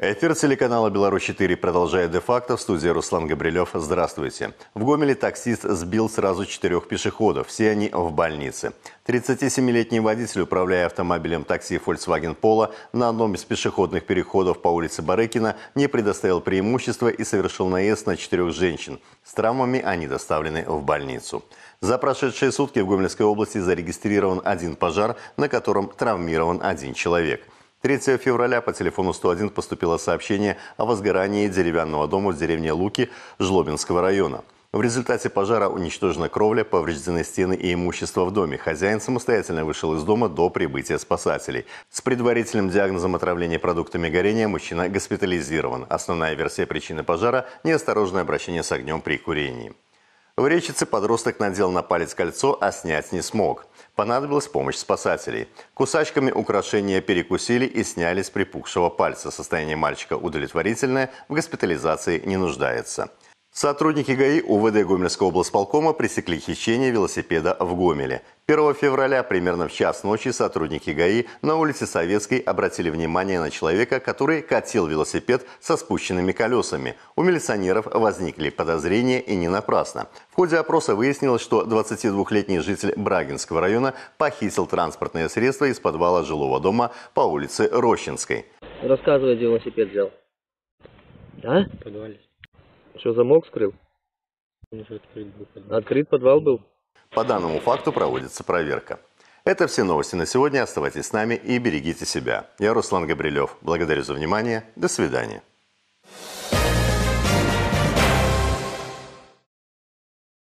Эфир телеканала «Беларусь-4» продолжает де-факто. В студии Руслан Габрилев. Здравствуйте. В Гомеле таксист сбил сразу четырех пешеходов. Все они в больнице. 37-летний водитель, управляя автомобилем такси Volkswagen Polo, на одном из пешеходных переходов по улице Барыкина не предоставил преимущества и совершил наезд на четырех женщин. С травмами они доставлены в больницу. За прошедшие сутки в Гомельской области зарегистрирован один пожар, на котором травмирован один человек – 3 февраля по телефону 101 поступило сообщение о возгорании деревянного дома в деревне Луки Жлобинского района. В результате пожара уничтожена кровля, повреждены стены и имущество в доме. Хозяин самостоятельно вышел из дома до прибытия спасателей. С предварительным диагнозом отравления продуктами горения мужчина госпитализирован. Основная версия причины пожара – неосторожное обращение с огнем при курении. В Речице подросток надел на палец кольцо, а снять не смог. Понадобилась помощь спасателей. Кусачками украшения перекусили и сняли с припухшего пальца. Состояние мальчика удовлетворительное, в госпитализации не нуждается. Сотрудники ГАИ УВД Гомельского облсполкома пресекли хищение велосипеда в Гомеле. 1 февраля примерно в час ночи сотрудники ГАИ на улице Советской обратили внимание на человека, который катил велосипед со спущенными колесами. У милиционеров возникли подозрения и не напрасно. В ходе опроса выяснилось, что 22-летний житель Брагинского района похитил транспортное средство из подвала жилого дома по улице Рощинской. Рассказывай, где велосипед взял. Да? В что, замок скрыл? Открыт подвал был? По данному факту проводится проверка. Это все новости на сегодня. Оставайтесь с нами и берегите себя. Я Руслан Габрилев. Благодарю за внимание. До свидания.